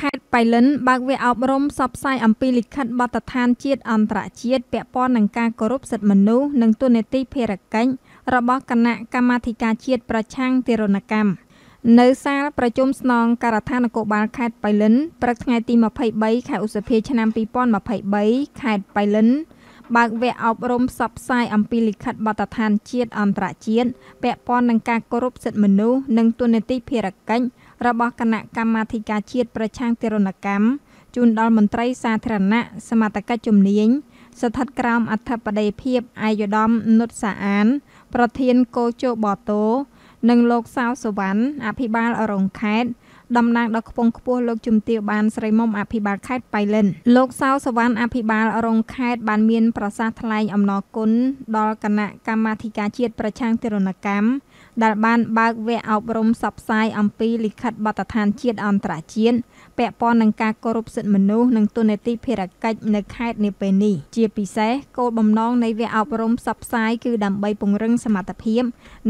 ខេត្តប៉ៃលិនបើកវគ្គអប់រំផ្សព្វផ្សាយអំពីលិខិតបទដ្ឋានជាតិអន្តរជាតិពាក់ព័ន្ធនឹងការគោរពសិទ្ធិមនុស្សនិងទូនាទីភារកិច្ចរបស់គណៈកម្មាធិការជាតិប្រឆាំងទារុណកម្មនៅសាលប្រជុំស្នងការដ្ឋាននគរបាលខេត្តប៉ៃលិនព្រឹកថ្ងៃទី23ខែឧសភាឆ្នាំ2023ខេត្តប៉ៃលិនបើកវគ្គអប់រំផ្សព្វផ្សាយអំពីលិខិតបទដ្ឋានជាតិអន្តរជាតិពាក់ព័ន្ធនឹងការគោរពសិទ្ធិមនុស្សនិងទូនាទីភារកិច្ចរបស់គណៈកម្មាធិការជាតិប្រឆាំងទារុណកម្មជូនដល់មន្ត្រីសាធារណៈសមត្ថកិច្ចជំនាញ ស្ថិតក្រោមអធិបតីភាពអាយុដំនុតសាអាន ប្រធានកោជបតោនិងលោកសាវសវណ្ណអភិបាលរងខេត្តតំណាងដល់ខ្ពង់ខ្ពស់លោកជំទាវបានស្រីមុំអភិបាលខេត្តបៃលិនលោកសៅសវណ្ណអភិបាលរងខេត្តបានមានប្រសាសន៍ថ្លែងអំណរគុណដល់គណៈកម្មាធិការជាតិប្រឆាំងទារុណកម្មដែលបានបើកវគ្គអប់រំសັບផ្សាយអំពីលិខិតបទដ្ឋានជាតិអន្តរជាតិពាក់ព័ន្ធនឹងការគោរពសិទ្ធិមនុស្សនិងទូនាទីភារកិច្ចនៅខេត្តនាពេលនេះជាពិសេសគោលបំណងនៃវគ្គអប់រំផ្សព្វផ្សាយគឺដើម្បីពង្រឹងសមត្ថភាព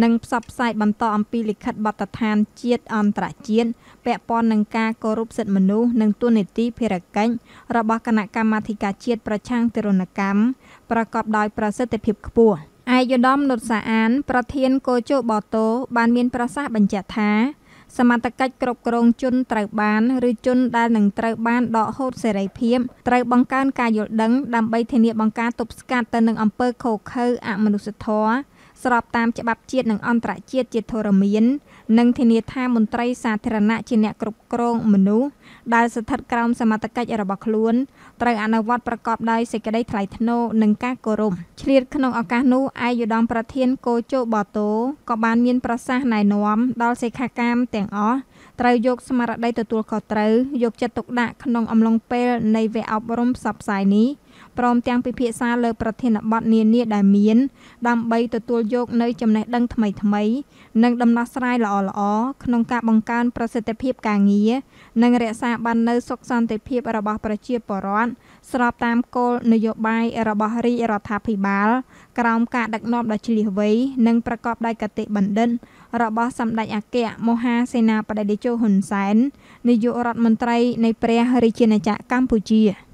និងផ្សព្វផ្សាយបន្តអំពីលិខិតបទដ្ឋានជាតិអន្តរជាតិពាក់ព័ន្ធនឹងការគោរពសិទ្ធិមនុស្សនិងទួនាទីភារកិច្ចរបស់គណៈកម្មាធិការជាតិប្រឆាំងទារុណកម្មប្រកបដោយប្រសិទ្ធភាពខ្ពស់ឯកឧត្តមនុតសាអានប្រធានកោជបតោបានមាន ប្រសាសន៍បញ្ជាក់ថា សមត្ថកិច្ចគ្រប់គ្រងជនត្រូវបានឬជនដែលនឹងត្រូវបានដកហូត សេរីភាពត្រូវបង្កើនការយល់ដឹងដើម្បីធានាបង្ការទប់ស្កាត់ទៅនឹងអំពើខុសខើអមនុស្សធម៌ស្របតាមច្បាប់ជាតិនិងអន្តរជាតិជាធរមាន និងធានាថាមន្ត្រីសាធារណៈជាអ្នកគ្រប់គ្រងមនុស្សដែលស្ថិតក្រោមសមត្ថកិច្ចរបស់ខ្លួន ត្រូវអនុវត្តប្រកបដោយសេចក្តីថ្លៃថ្នូរនិងការគោរពឆ្លៀតក្នុងឱកាសនោះឯកឧត្តមប្រធានកោជោបតូក៏បានមានប្រសាសន៍ណែនាំដល់សិក្ខាកាមទាំងអស់ត្រូវយកស្មារតីទទួលខុសត្រូវយកចិត្តទុកដាក់ក្នុងអំឡុងពេលនៃវគ្គអប់រំផ្សព្វផ្សាយនេះព្រមទាំងពិភាក្សាលើប្រធានបទនានាដែលមាន ដើម្បីទទួលយកនៅចំណេះដឹងថ្មីៗនិងដំណោះស្រាយល្អៗក្នុងការបង្កើនប្រសិទ្ធភាពការងារនិងរក្សាបាននូវសុខសន្តិភាពរបស់ប្រជាពលរដ្ឋស្របតាមគោលនយោបាយរបស់រាជរដ្ឋាភិបាល ក្រោមការដឹកនាំដ៏ឆ្លៀសវៃនិងប្រកបដោយគតិបណ្ឌិតរបស់សម្ដេចអគ្គមហាសេនាបតីតេជោហ៊ុនសែននាយករដ្ឋមន្ត្រីនៃព្រះរាជាណាចក្រកម្ពុជា។